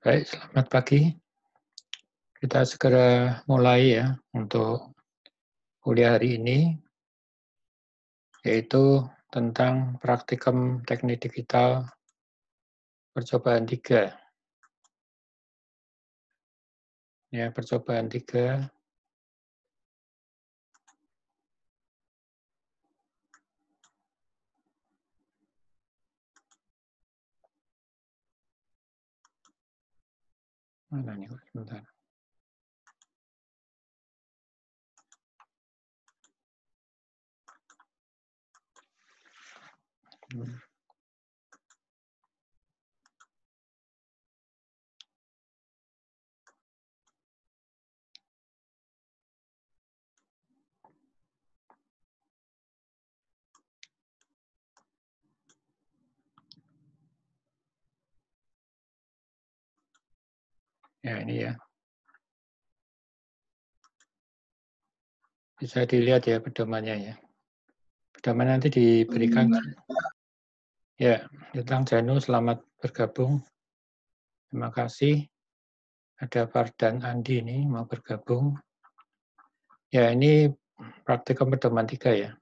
Baik, selamat pagi. Kita segera mulai ya untuk kuliah hari ini, yaitu tentang praktikum teknik digital percobaan tiga. Ya, percobaan tiga Önemli hükümdar. Mm-hmm. Ya ini ya. Bisa dilihat ya pedomannya ya. Pedoman nanti diberikan. Iya. Ya, tentang Janu selamat bergabung. Terima kasih. Ada Fardan Andi ini mau bergabung. Ya, ini praktikum pedoman tiga ya.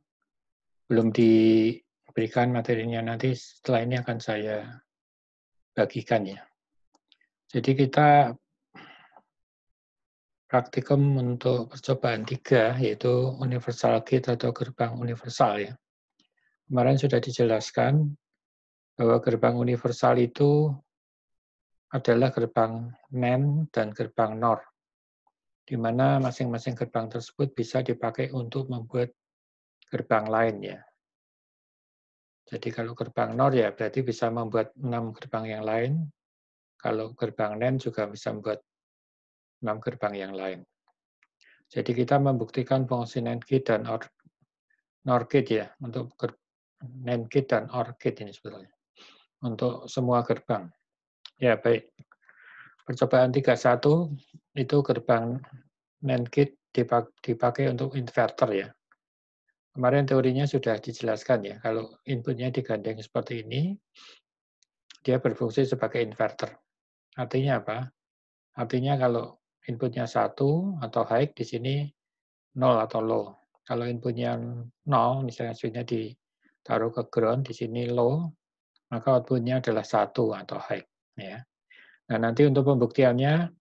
Belum diberikan materinya nanti setelah ini akan saya bagikan ya. Jadi kita praktikum untuk percobaan tiga, yaitu universal gate atau gerbang universal ya. Kemarin sudah dijelaskan bahwa gerbang universal itu adalah gerbang NAND dan gerbang NOR, di mana masing-masing gerbang tersebut bisa dipakai untuk membuat gerbang lainnya Jadi kalau gerbang NOR ya berarti bisa membuat enam gerbang yang lain. Kalau gerbang NAND juga bisa membuat enam gerbang yang lain. Jadi kita membuktikan fungsi NAND gate dan OR, NOR gate ya untuk NAND gate dan OR gate ini sebetulnya untuk semua gerbang. Ya baik. Percobaan 31 itu gerbang NAND gate dipakai untuk inverter ya. Kemarin teorinya sudah dijelaskan ya, kalau inputnya digandeng seperti ini, dia berfungsi sebagai inverter. Artinya apa? Artinya kalau inputnya satu atau high di sini nol atau low. Kalau inputnya nol, misalnya switchnya ditaruh ke ground, di sini low, maka outputnya adalah satu atau high. Ya. Nah nanti untuk pembuktiannya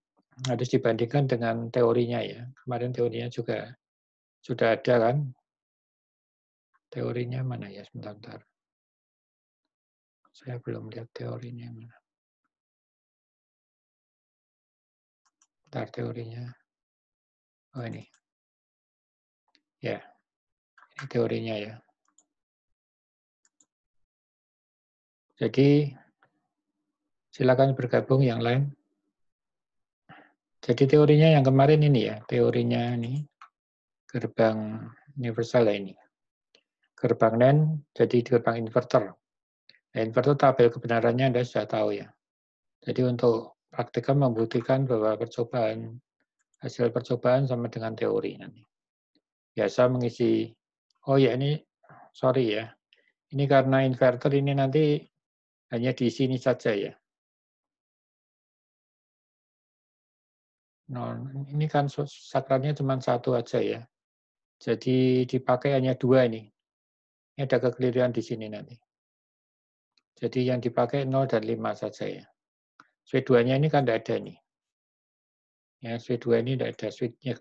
harus dibandingkan dengan teorinya ya. Kemarin teorinya juga sudah ada kan. Teorinya mana ya sebentar. Saya belum lihat teorinya mana. daftar teorinya. Oh ini. Ya. Ini teorinya ya. Jadi silakan bergabung yang lain. Jadi teorinya yang kemarin ini ya, teorinya ini gerbang universal ini. Gerbang NAND jadi gerbang inverter. Nah, inverter tabel kebenarannya Anda sudah tahu ya. Jadi untuk praktikum membuktikan bahwa percobaan hasil percobaan sama dengan teori nanti. Biasa mengisi, oh ya ini, sorry ya, ini karena inverter ini nanti hanya di sini saja ya. Non, ini kan sakralnya cuma satu aja ya. Jadi dipakai hanya dua ini. Ini ada kekeliruan di sini nanti. Jadi yang dipakai 0 dan 5 saja ya sweet-2-nya ini kan tidak ada nih. Ya, sweet-2 ini tidak ada sweet-nya.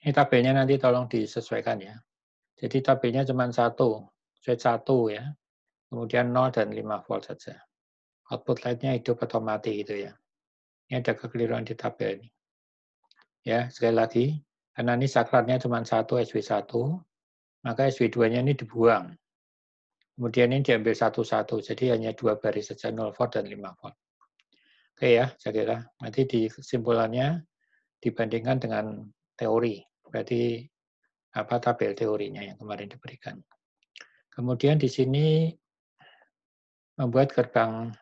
Ini tabelnya nanti tolong disesuaikan ya. Jadi tabelnya cuma satu, sweet 1 ya. Kemudian 0 dan 5 volt saja. Output light-nya hidup atau mati itu ya. Ini ada kekeliruan di tabel ini. Ya, sekali lagi, karena ini saklarnya cuma satu SW1, maka SW2-nya ini dibuang. Kemudian ini diambil satu-satu, jadi hanya dua baris saja 0 volt dan 5 volt. Oke ya, jadi kira. Nanti di kesimpulannya dibandingkan dengan teori. Berarti apa tabel teorinya yang kemarin diberikan. Kemudian di sini membuat gerbang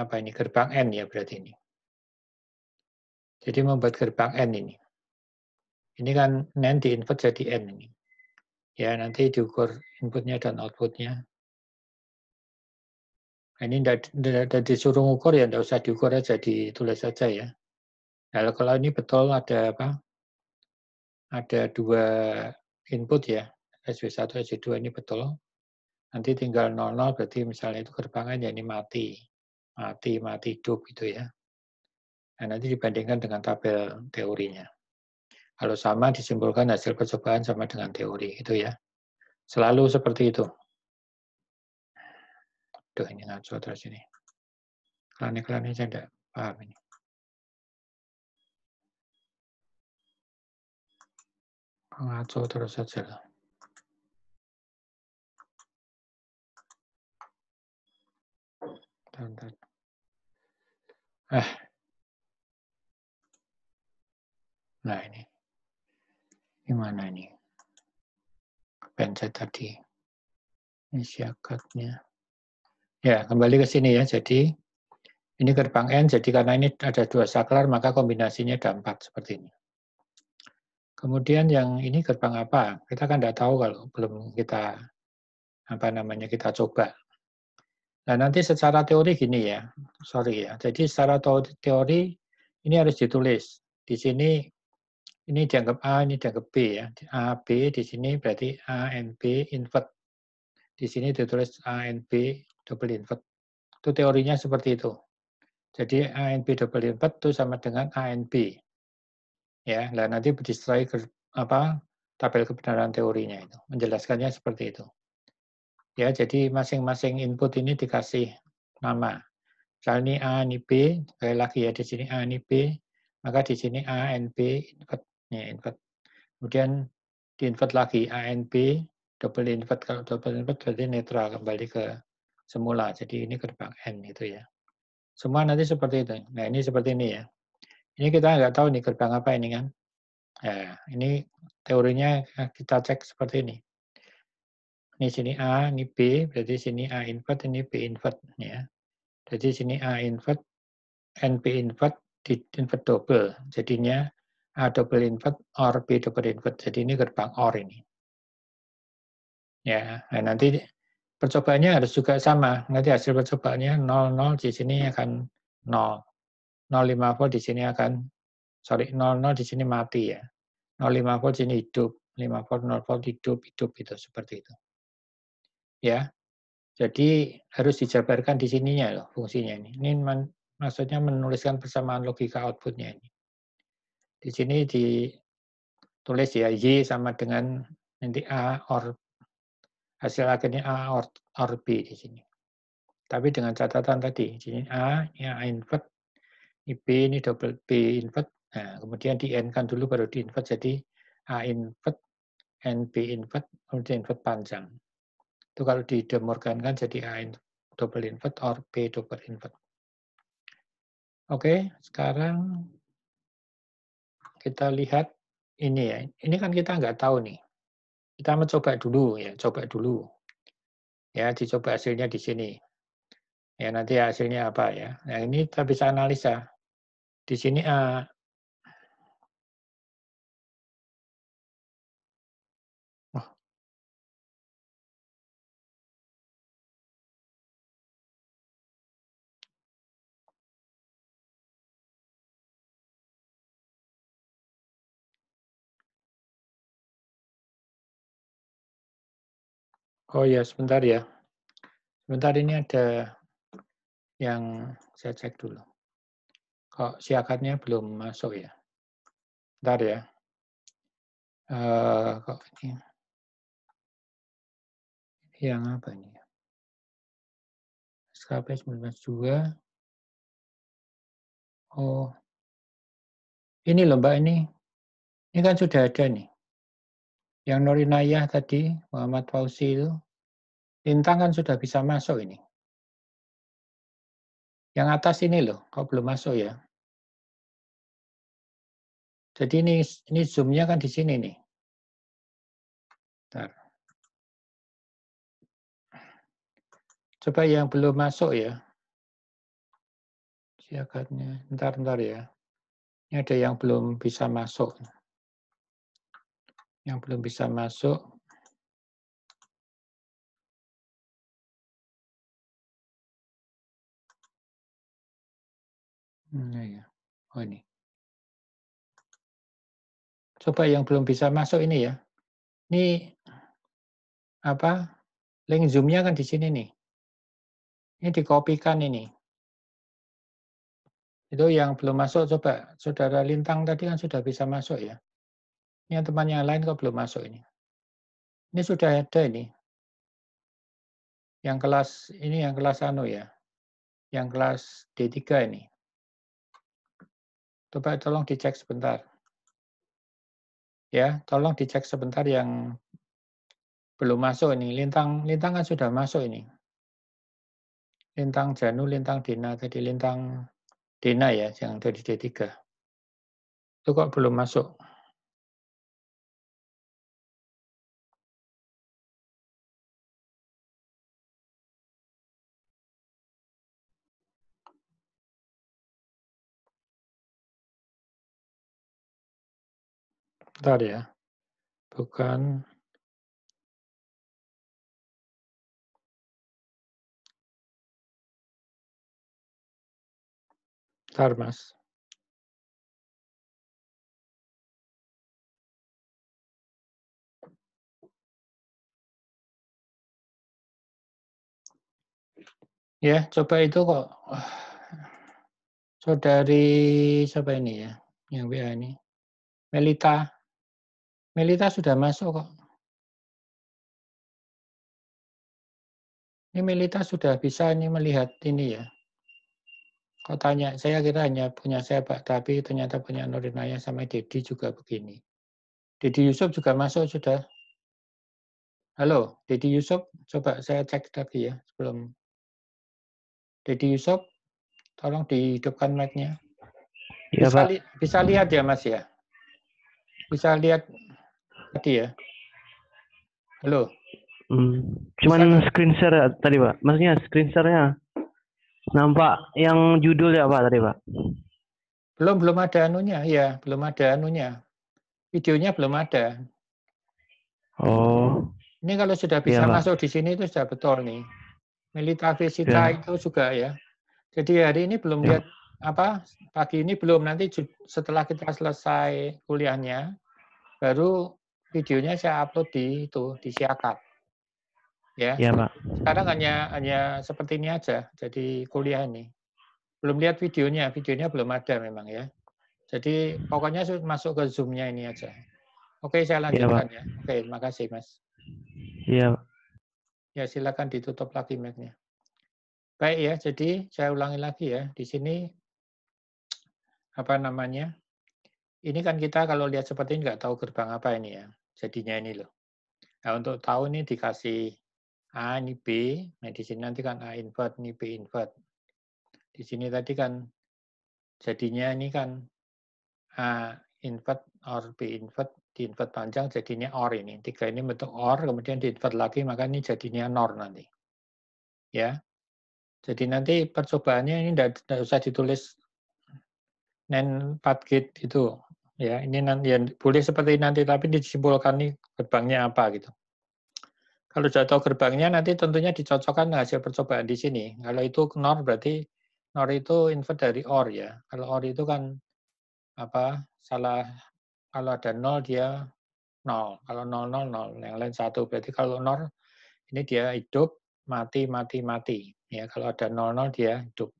apa ini gerbang n ya berarti ini. Jadi membuat gerbang n ini. Ini kan nanti input jadi n ini. Ya nanti diukur inputnya dan outputnya. Nah, ini tidak disuruh ukur ya, tidak usah diukur aja, ditulis saja ya. Kalau nah, kalau ini betul ada apa? Ada dua input ya, SW1, SW2 ini betul. Nanti tinggal 00 berarti misalnya itu kerbangan ya ini mati. Mati, mati, hidup gitu ya. Nah, nanti dibandingkan dengan tabel teorinya. Kalau sama disimpulkan hasil percobaan sama dengan teori itu ya. Selalu seperti itu. Tuh ini ngaco terus ini. Klan-klannya saya tidak paham ini. Ngaco terus saja lah. Bentar. Ah. Nah ini. Gimana ini? Pencet tadi. Ini siakatnya. Ya, kembali ke sini ya. Jadi ini gerbang N, jadi karena ini ada dua saklar, maka kombinasinya ada empat seperti ini. Kemudian yang ini gerbang apa? Kita kan tidak tahu kalau belum kita apa namanya kita coba. Nah nanti secara teori gini ya, sorry ya. Jadi secara teori ini harus ditulis. Di sini ini dianggap A, ini dianggap B ya. A, B di sini berarti A, N, B, invert. Di sini ditulis A, N, B, double invert. Itu teorinya seperti itu. Jadi ANB double invert itu sama dengan ANP, Ya, lah nanti berdistrai ke apa tabel kebenaran teorinya itu. Menjelaskannya seperti itu. Ya, jadi masing-masing input ini dikasih nama. Misalnya ini A, ini B, sekali lagi ya di sini A, ini B, maka di sini A, and B, invert. Ya, invert. Kemudian di invert lagi A, and B, double invert. Kalau double invert berarti netral kembali ke semula. Jadi ini gerbang N gitu ya. Semua nanti seperti itu. Nah ini seperti ini ya. Ini kita nggak tahu nih gerbang apa ini kan. ya ini teorinya eh, kita cek seperti ini. Ini sini A, ini B, berarti sini A invert, ini B invert. ya. Jadi sini A invert, N B invert, di invert double. Jadinya A double invert or B double invert. Jadi ini gerbang OR ini. Ya, nah nanti percobaannya harus juga sama. Nanti hasil percobaannya 00 di sini akan 0. 05 volt di sini akan sorry 00 di sini mati ya. 05 volt di sini hidup, 5 volt 0 volt hidup hidup itu seperti itu. Ya. Jadi harus dijabarkan di sininya loh fungsinya ini. Ini men, maksudnya menuliskan persamaan logika outputnya ini. Di sini ditulis ya Y sama dengan nanti A or hasil akhirnya A or, or B di sini. Tapi dengan catatan tadi, di sini A, ini A invert, ini B, ini double B invert. Nah, kemudian di N kan dulu baru di invert, jadi A invert, N, B invert, kemudian invert panjang. Itu kalau di kan jadi A double invert or B double invert. Oke, sekarang kita lihat ini ya. Ini kan kita nggak tahu nih kita mencoba dulu ya, coba dulu. Ya, dicoba hasilnya di sini. Ya, nanti hasilnya apa ya. Nah, ini kita bisa analisa. Di sini A, eh, Oh ya, sebentar ya. Sebentar ini ada yang saya cek dulu. Kok siakatnya belum masuk ya? Bentar ya. Uh, kok ini? Yang apa ini? SKP 192. Oh. Ini lomba ini. Ini kan sudah ada nih yang Norinaya tadi, Muhammad Fauzi itu, Lintang kan sudah bisa masuk ini. Yang atas ini loh, kok belum masuk ya. Jadi ini ini zoomnya kan di sini nih. Bentar. Coba yang belum masuk ya. Siakatnya, ntar ntar ya. Ini ada yang belum bisa masuk yang belum bisa masuk hmm, iya. Oh ini. Coba yang belum bisa masuk ini ya. Ini apa? Link zoomnya kan di sini nih. Ini dikopikan ini. Itu yang belum masuk coba saudara lintang tadi kan sudah bisa masuk ya. Yang temannya yang lain kok belum masuk ini. Ini sudah ada ini. Yang kelas ini yang kelas anu ya. Yang kelas D3 ini. Coba tolong dicek sebentar. Ya, tolong dicek sebentar yang belum masuk ini. Lintang lintang kan sudah masuk ini. Lintang Janu, lintang Dina tadi lintang Dina ya, yang dari D3. Itu kok belum masuk. Bentar ya. Bukan. Bentar, Mas. Ya, coba itu kok. Saudari, siapa ini ya, yang WA ini. Melita, Melita sudah masuk kok. Ini Melita sudah bisa ini melihat ini ya. Kau tanya, saya kira hanya punya saya Pak, tapi ternyata punya Nurinaya sama Dedi juga begini. Dedi Yusuf juga masuk sudah. Halo, Dedi Yusuf, coba saya cek lagi ya sebelum. Dedi Yusuf, tolong dihidupkan mic-nya. Iya, bisa, Li bisa lihat ya Mas ya? Bisa lihat Tadi ya. Halo. Hmm. Cuman Bisa. screen share ya tadi, Pak. Maksudnya screen share nampak yang judul ya, Pak, tadi, Pak. Belum belum ada anunya, ya, belum ada anunya. Videonya belum ada. Oh. Ini kalau sudah iya, bisa ya, masuk di sini itu sudah betul nih. Melita Visita ya. itu juga ya. Jadi hari ini belum ya. lihat apa pagi ini belum nanti setelah kita selesai kuliahnya baru videonya saya upload di itu di Siakat. Ya. ya Pak. Sekarang hanya hanya seperti ini aja. Jadi kuliah ini belum lihat videonya, videonya belum ada memang ya. Jadi pokoknya masuk ke zoomnya ini aja. Oke, saya iya, lanjutkan ya. ya. Oke, makasih Mas. ya Ya silakan ditutup lagi mic-nya. Baik ya, jadi saya ulangi lagi ya. Di sini apa namanya? Ini kan kita kalau lihat seperti ini nggak tahu gerbang apa ini ya jadinya ini loh. Nah, untuk tahu ini dikasih A, ini B. Nah, di sini nanti kan A invert, ini B invert. Di sini tadi kan jadinya ini kan A invert or B invert, di invert panjang jadinya OR ini. Tiga ini bentuk OR, kemudian di invert lagi, maka ini jadinya NOR nanti. Ya. Jadi nanti percobaannya ini tidak usah ditulis NAND 4 gate itu ya ini nanti ya, boleh seperti nanti tapi disimpulkan nih gerbangnya apa gitu kalau sudah tahu gerbangnya nanti tentunya dicocokkan hasil percobaan di sini kalau itu nor berarti nor itu invert dari or ya kalau or itu kan apa salah kalau ada nol dia nol kalau nol nol nol yang lain satu berarti kalau nor ini dia hidup mati mati mati ya kalau ada nol nol dia hidup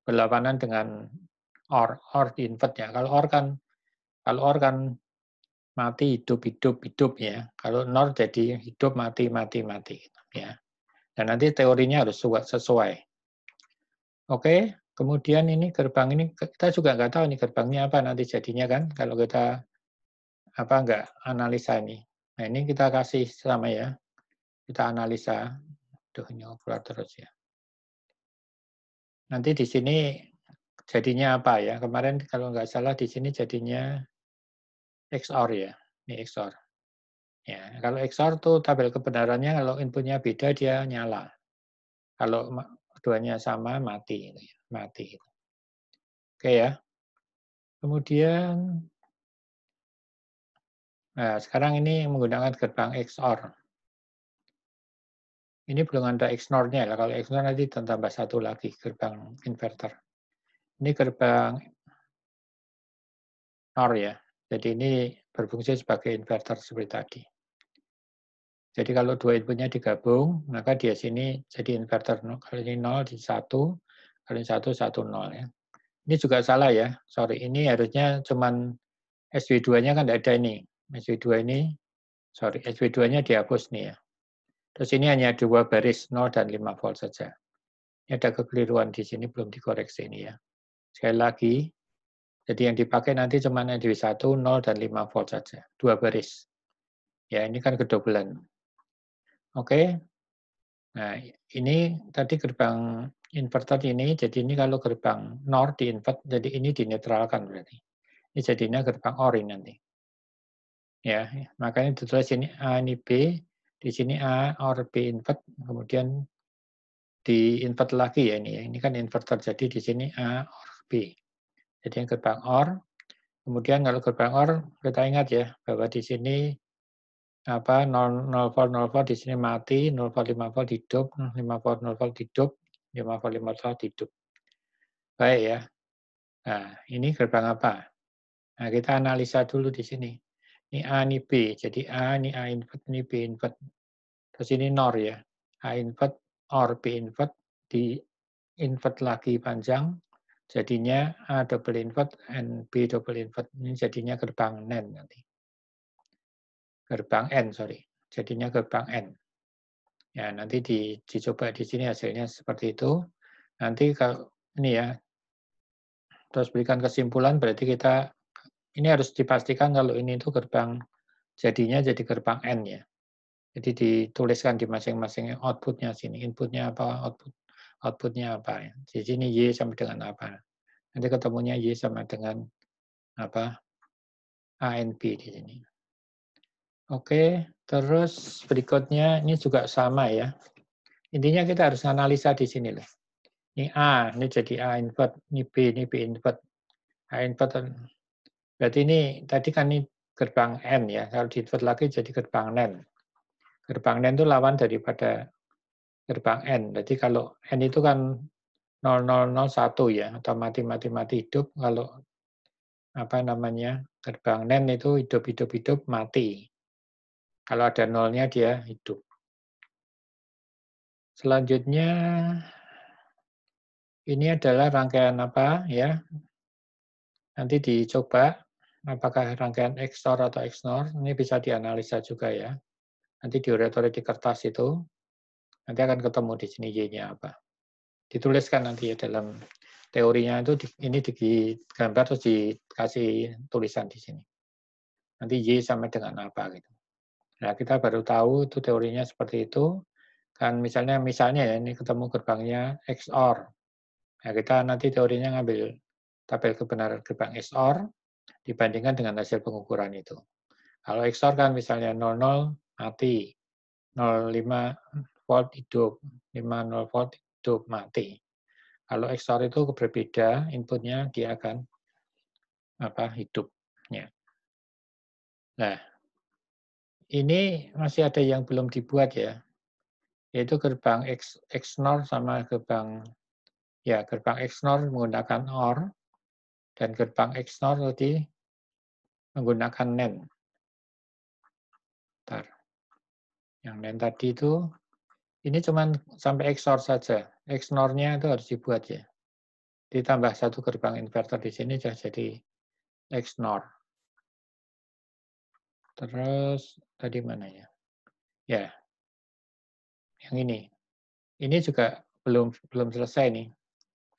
berlawanan dengan or or invert ya kalau or kan kalau or kan mati hidup hidup hidup ya. Kalau nor jadi hidup mati mati mati ya. Dan nanti teorinya harus sesuai. Oke, kemudian ini gerbang ini kita juga nggak tahu ini gerbangnya apa nanti jadinya kan kalau kita apa nggak analisa ini. Nah ini kita kasih sama ya. Kita analisa. Duh, ini keluar terus ya. Nanti di sini jadinya apa ya? Kemarin kalau nggak salah di sini jadinya XOR ya, ini XOR. Ya, kalau XOR tuh tabel kebenarannya kalau inputnya beda dia nyala. Kalau keduanya sama mati, gitu ya, mati. Gitu. Oke ya. Kemudian, nah sekarang ini menggunakan gerbang XOR. Ini belum ada XNOR-nya, kalau XNOR nanti tambah satu lagi gerbang inverter. Ini gerbang NOR ya, jadi ini berfungsi sebagai inverter seperti tadi. Jadi kalau dua inputnya digabung, maka dia sini jadi inverter kali ini 0 di 1, kali ini 1, 1, 0. Ya. Ini juga salah ya, sorry. Ini harusnya cuman SW2-nya kan tidak ada ini. SW2 ini, sorry, SW2-nya dihapus nih ya. Terus ini hanya dua baris 0 dan 5 volt saja. Ini ada kekeliruan di sini, belum dikoreksi ini ya. Sekali lagi, jadi yang dipakai nanti cuma NDW1, 0, dan 5 volt saja. Dua baris. Ya, ini kan kedobelan. Oke. Nah, ini tadi gerbang inverter ini, jadi ini kalau gerbang NOR di invert, jadi ini dinetralkan berarti. Ini jadinya gerbang OR ini nanti. Ya, makanya ditulis ini A, ini B, di sini A, OR, B invert, kemudian di invert lagi ya ini ya. Ini kan inverter, jadi di sini A, OR, B. Jadi yang gerbang OR. Kemudian kalau gerbang OR kita ingat ya bahwa di sini apa 0, 0 volt 0 volt di sini mati, 0 volt 5 volt hidup, 5 volt 0 volt hidup, 5 volt 5 volt hidup. Baik ya. Nah, ini gerbang apa? Nah, kita analisa dulu di sini. Ini A, ini B. Jadi A, ini A input ini B input Terus ini NOR ya. A input OR, B input di input lagi panjang, Jadinya A double invert and B double invert. Ini jadinya gerbang N nanti. Gerbang N, sorry. Jadinya gerbang N. Ya, nanti di, dicoba di sini hasilnya seperti itu. Nanti kalau ini ya, terus berikan kesimpulan berarti kita, ini harus dipastikan kalau ini itu gerbang, jadinya jadi gerbang N ya. Jadi dituliskan di masing-masing outputnya sini, inputnya apa output outputnya apa. ya? Di sini Y sama dengan apa. Nanti ketemunya Y sama dengan apa ANP di sini. Oke, terus berikutnya ini juga sama ya. Intinya kita harus analisa di sini loh. Ini A, ini jadi A input, ini B, ini B input, A input. berarti ini tadi kan ini gerbang N ya, kalau di input lagi jadi gerbang n. Gerbang n itu lawan daripada gerbang N. Jadi kalau N itu kan 0001 ya, atau mati-mati-mati hidup, kalau apa namanya gerbang N itu hidup-hidup-hidup mati. Kalau ada nolnya dia hidup. Selanjutnya ini adalah rangkaian apa ya? Nanti dicoba apakah rangkaian XOR atau XNOR ini bisa dianalisa juga ya. Nanti diuretori di kertas itu Nanti akan ketemu di sini Y-nya apa. Dituliskan nanti ya dalam teorinya itu ini digambar terus dikasih tulisan di sini. Nanti Y sama dengan apa gitu. Nah, kita baru tahu itu teorinya seperti itu. Kan misalnya misalnya ya ini ketemu gerbangnya XOR. Nah, kita nanti teorinya ngambil tabel kebenaran gerbang XOR dibandingkan dengan hasil pengukuran itu. Kalau XOR kan misalnya 00 mati, 05 volt hidup, 50 volt hidup mati. Kalau XOR itu berbeda, inputnya dia akan apa hidupnya. Nah, ini masih ada yang belum dibuat ya, yaitu gerbang X, XNOR sama gerbang ya gerbang XNOR menggunakan OR dan gerbang XNOR tadi menggunakan NAND. Ntar Yang NAND tadi itu ini cuman sampai XOR saja. XNOR-nya itu harus dibuat ya. Ditambah satu gerbang inverter di sini sudah jadi XNOR. Terus tadi mana ya? Ya. Yang ini. Ini juga belum belum selesai nih.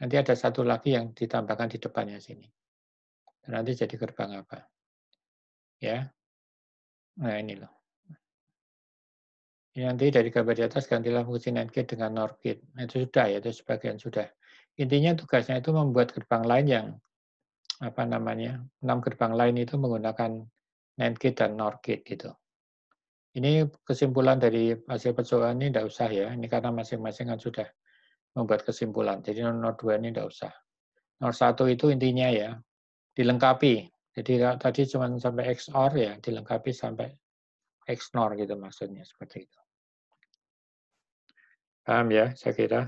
Nanti ada satu lagi yang ditambahkan di depannya sini. Nanti jadi gerbang apa? Ya. Nah, ini loh. Ya, nanti dari gambar di atas gantilah fungsi NAND gate dengan NOR gate. Nah, itu sudah ya, itu sebagian sudah. Intinya tugasnya itu membuat gerbang lain yang apa namanya enam gerbang lain itu menggunakan NAND gate dan NOR gate gitu. Ini kesimpulan dari hasil percobaan ini tidak usah ya, ini karena masing-masing kan sudah membuat kesimpulan. Jadi NOR 2 ini tidak usah. NOR 1 itu intinya ya, dilengkapi. Jadi tadi cuma sampai XOR ya, dilengkapi sampai XNOR gitu maksudnya seperti itu. Paham ya, saya kira.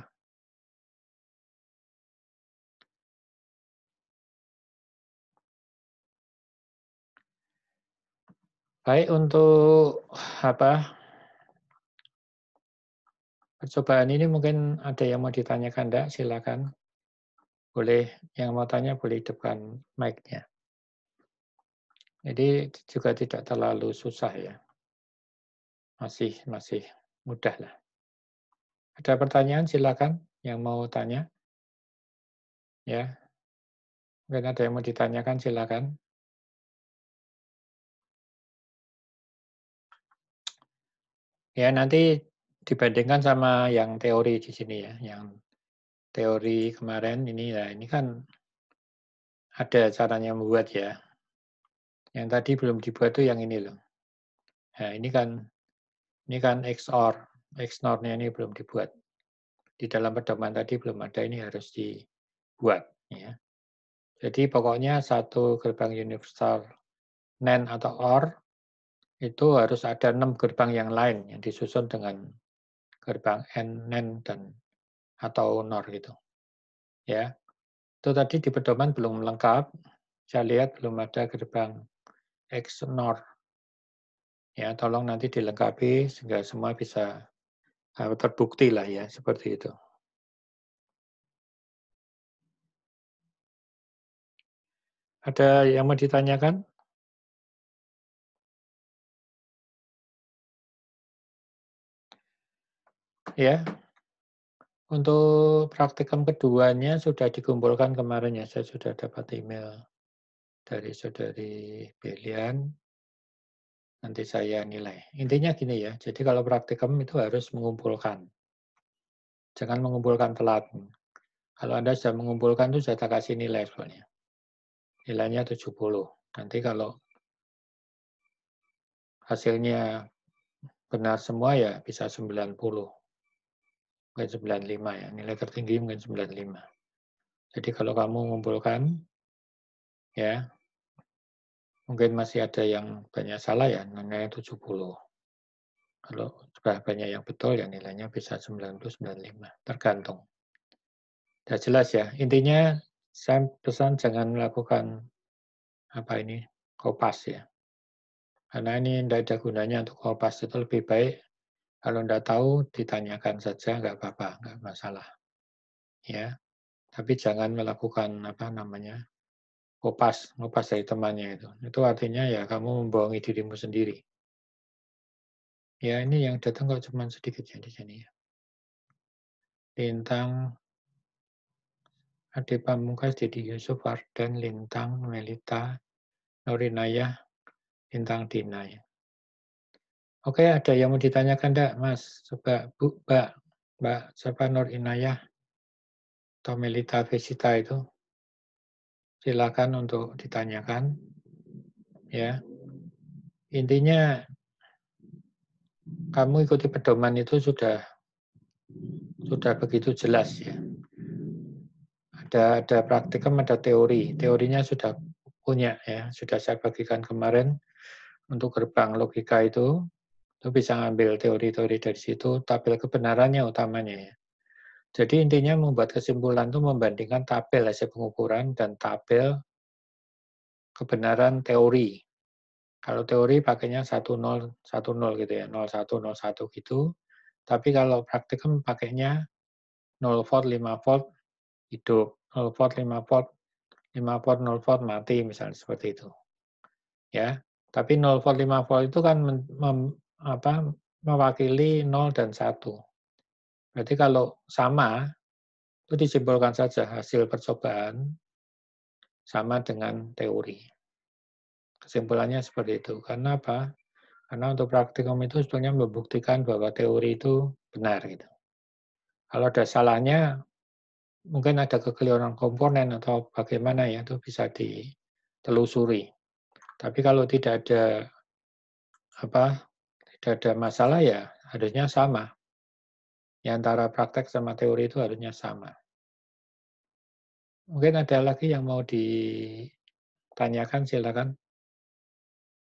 Baik untuk apa percobaan ini mungkin ada yang mau ditanyakan, enggak? Silakan. Boleh yang mau tanya boleh depan mic-nya. Jadi juga tidak terlalu susah ya. Masih masih mudah lah. Ada pertanyaan silakan yang mau tanya. Ya. Mungkin ada yang mau ditanyakan silakan. Ya, nanti dibandingkan sama yang teori di sini ya, yang teori kemarin ini ya, ini kan ada caranya membuat ya. Yang tadi belum dibuat tuh yang ini loh. Nah, ini kan ini kan XOR. Xnor-nya ini belum dibuat. Di dalam pedoman tadi belum ada, ini harus dibuat. Ya. Jadi pokoknya satu gerbang universal NAND atau OR itu harus ada enam gerbang yang lain yang disusun dengan gerbang N, NAND, dan atau NOR gitu. Ya, itu tadi di pedoman belum lengkap. Saya lihat belum ada gerbang XNOR. Ya, tolong nanti dilengkapi sehingga semua bisa Ah, terbukti lah ya seperti itu. Ada yang mau ditanyakan? Ya, untuk praktikum keduanya sudah dikumpulkan kemarin ya, saya sudah dapat email dari saudari Belian nanti saya nilai. Intinya gini ya, jadi kalau praktikum itu harus mengumpulkan. Jangan mengumpulkan telat. Kalau Anda sudah mengumpulkan itu saya kasih nilai sebenarnya. Nilainya 70. Nanti kalau hasilnya benar semua ya bisa 90. Mungkin 95 ya, nilai tertinggi mungkin 95. Jadi kalau kamu mengumpulkan ya mungkin masih ada yang banyak salah ya nilainya 70. Kalau sudah banyak yang betul ya nilainya bisa 90-95, tergantung. Sudah jelas ya, intinya saya pesan jangan melakukan apa ini, kopas ya. Karena ini tidak ada gunanya untuk kopas itu lebih baik kalau tidak tahu ditanyakan saja nggak apa-apa, nggak masalah. Ya, tapi jangan melakukan apa namanya kopas, kopas dari temannya itu. Itu artinya ya kamu membohongi dirimu sendiri. Ya ini yang datang kok cuma sedikit jadi ya di ya. Lintang Ade Pamungkas jadi Yusuf Arden Lintang Melita Norinaya Lintang Dina ya. Oke, ada yang mau ditanyakan enggak, Mas? Coba Bu, Mbak, Mbak siapa Norinaya atau Melita Vesita itu? silakan untuk ditanyakan. Ya, intinya kamu ikuti pedoman itu sudah sudah begitu jelas ya. Ada ada praktikum, ada teori. Teorinya sudah punya ya, sudah saya bagikan kemarin untuk gerbang logika itu. Itu bisa ngambil teori-teori dari situ, tabel kebenarannya utamanya ya. Jadi intinya membuat kesimpulan itu membandingkan tabel hasil pengukuran dan tabel kebenaran teori. Kalau teori pakainya 1010 gitu ya, 0101 gitu. Tapi kalau praktikum pakainya 0 volt, 5 volt, hidup. 0 volt, 5 volt, 5 volt, 0 volt, mati misalnya seperti itu. Ya, tapi 0 volt, 5 volt itu kan mem, mem, apa, mewakili 0 dan 1 Berarti kalau sama, itu disimpulkan saja hasil percobaan sama dengan teori. Kesimpulannya seperti itu. Karena apa? Karena untuk praktikum itu sebetulnya membuktikan bahwa teori itu benar. Gitu. Kalau ada salahnya, mungkin ada kekeliruan komponen atau bagaimana ya, itu bisa ditelusuri. Tapi kalau tidak ada apa tidak ada masalah ya harusnya sama. Ya, antara praktek sama teori itu harusnya sama. Mungkin ada lagi yang mau ditanyakan, silakan.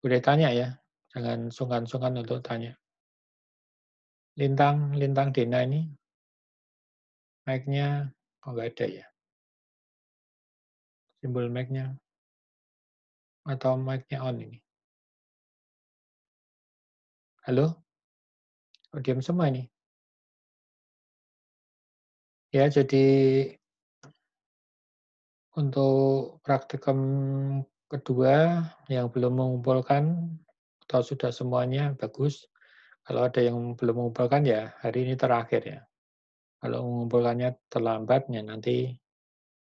Boleh tanya ya, jangan sungkan-sungkan untuk tanya. Lintang, Lintang Dina ini, mic-nya kok oh, nggak ada ya? Simbol mic-nya atau mic-nya on ini. Halo? Oh, diam semua ini. Ya, jadi untuk praktikum kedua yang belum mengumpulkan atau sudah semuanya bagus. Kalau ada yang belum mengumpulkan ya hari ini terakhir ya. Kalau mengumpulkannya terlambatnya nanti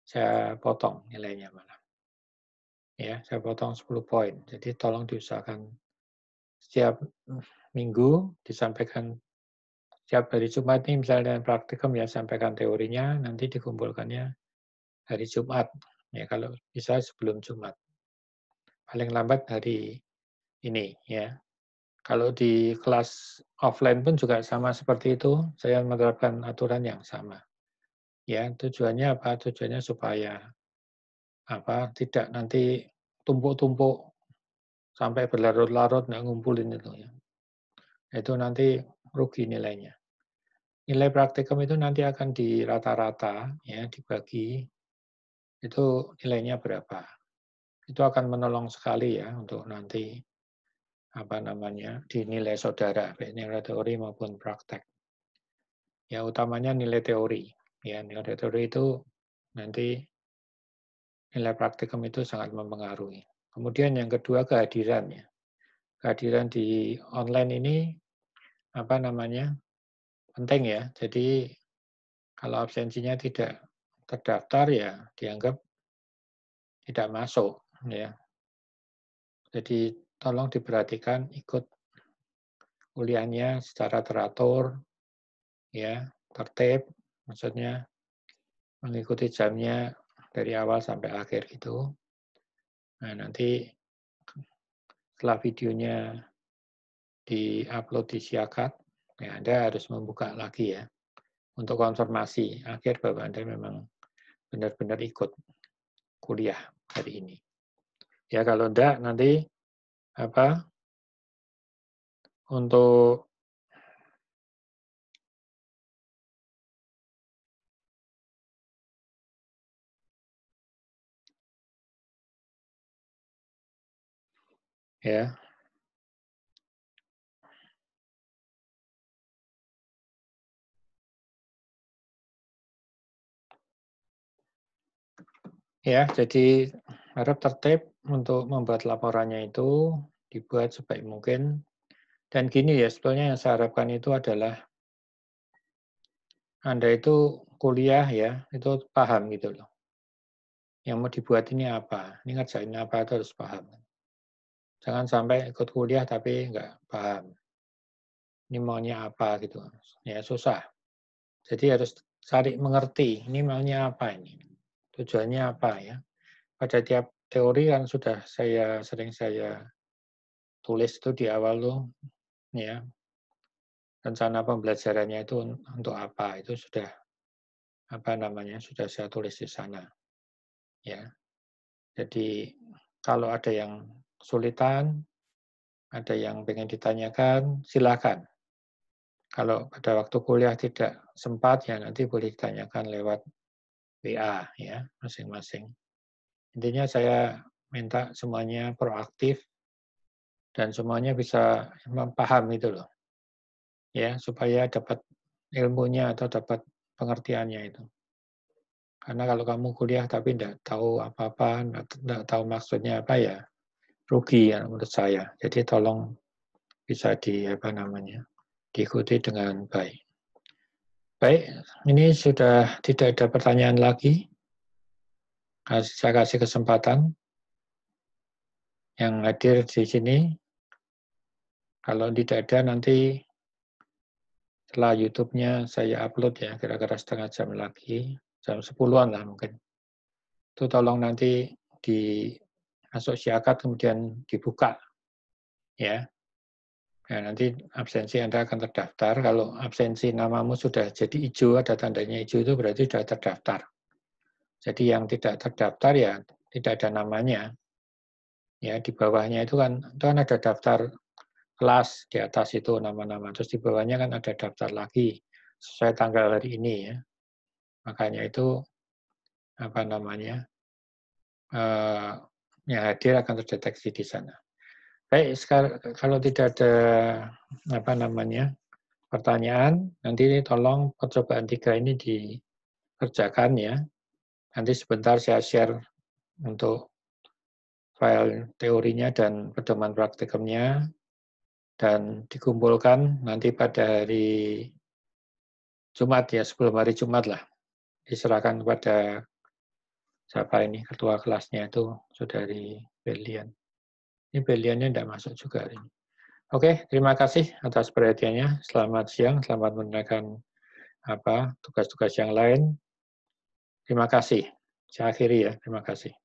saya potong nilainya malah. Ya, saya potong 10 poin. Jadi tolong diusahakan setiap minggu disampaikan setiap hari Jumat nih misalnya praktikum ya sampaikan teorinya, nanti dikumpulkannya hari Jumat. Ya kalau bisa sebelum Jumat. Paling lambat hari ini ya. Kalau di kelas offline pun juga sama seperti itu, saya menerapkan aturan yang sama. Ya, tujuannya apa? Tujuannya supaya apa? Tidak nanti tumpuk-tumpuk sampai berlarut-larut nggak ngumpulin itu ya. Itu nanti rugi nilainya. Nilai praktikum itu nanti akan dirata-rata, ya, dibagi, itu nilainya berapa. Itu akan menolong sekali ya untuk nanti apa namanya dinilai saudara baik nilai teori maupun praktek ya utamanya nilai teori ya nilai teori itu nanti nilai praktikum itu sangat mempengaruhi kemudian yang kedua kehadirannya. kehadiran di online ini apa namanya penting ya. Jadi kalau absensinya tidak terdaftar ya dianggap tidak masuk ya. Jadi tolong diperhatikan ikut kuliahnya secara teratur ya, tertib maksudnya mengikuti jamnya dari awal sampai akhir itu. Nah, nanti setelah videonya di-upload di Siakat, ya Anda harus membuka lagi ya untuk konfirmasi akhir bahwa Anda memang benar-benar ikut kuliah hari ini. Ya kalau enggak nanti apa untuk ya Ya, jadi harap tertib untuk membuat laporannya itu dibuat sebaik mungkin. Dan gini ya, sebetulnya yang saya harapkan itu adalah Anda itu kuliah ya, itu paham gitu loh. Yang mau dibuat ini apa, ini ngerjain apa itu harus paham. Jangan sampai ikut kuliah tapi nggak paham. Ini maunya apa gitu, ya susah. Jadi harus cari mengerti, ini maunya apa ini tujuannya apa ya. Pada tiap teori kan sudah saya sering saya tulis itu di awal tuh ya rencana pembelajarannya itu untuk apa itu sudah apa namanya sudah saya tulis di sana ya jadi kalau ada yang kesulitan ada yang ingin ditanyakan silakan kalau pada waktu kuliah tidak sempat ya nanti boleh ditanyakan lewat WA ya masing-masing. Intinya saya minta semuanya proaktif dan semuanya bisa memaham itu loh. Ya, supaya dapat ilmunya atau dapat pengertiannya itu. Karena kalau kamu kuliah tapi tidak tahu apa-apa, tidak tahu maksudnya apa ya, rugi ya menurut saya. Jadi tolong bisa di apa namanya diikuti dengan baik. Baik, ini sudah tidak ada pertanyaan lagi. Saya kasih kesempatan yang hadir di sini. Kalau tidak ada, nanti setelah YouTube-nya saya upload ya, kira-kira setengah jam lagi, jam 10-an lah mungkin. Itu tolong nanti di asosiakat kemudian dibuka. Ya, Ya, nanti absensi Anda akan terdaftar. Kalau absensi namamu sudah jadi hijau, ada tandanya hijau itu berarti sudah terdaftar. Jadi yang tidak terdaftar ya tidak ada namanya. Ya di bawahnya itu kan itu kan ada daftar kelas di atas itu nama-nama. Terus di bawahnya kan ada daftar lagi sesuai tanggal hari ini ya. Makanya itu apa namanya eh, yang hadir akan terdeteksi di sana. Baik, kalau tidak ada apa namanya pertanyaan, nanti tolong percobaan tiga ini dikerjakan ya. Nanti sebentar saya share untuk file teorinya dan pedoman praktikumnya dan dikumpulkan nanti pada hari Jumat ya, sebelum hari Jumat lah. Diserahkan kepada siapa ini ketua kelasnya itu saudari Berlian. Ini beliannya tidak masuk juga hari ini. Oke, terima kasih atas perhatiannya. Selamat siang, selamat menunaikan apa tugas-tugas yang lain. Terima kasih. Saya akhiri ya. Terima kasih.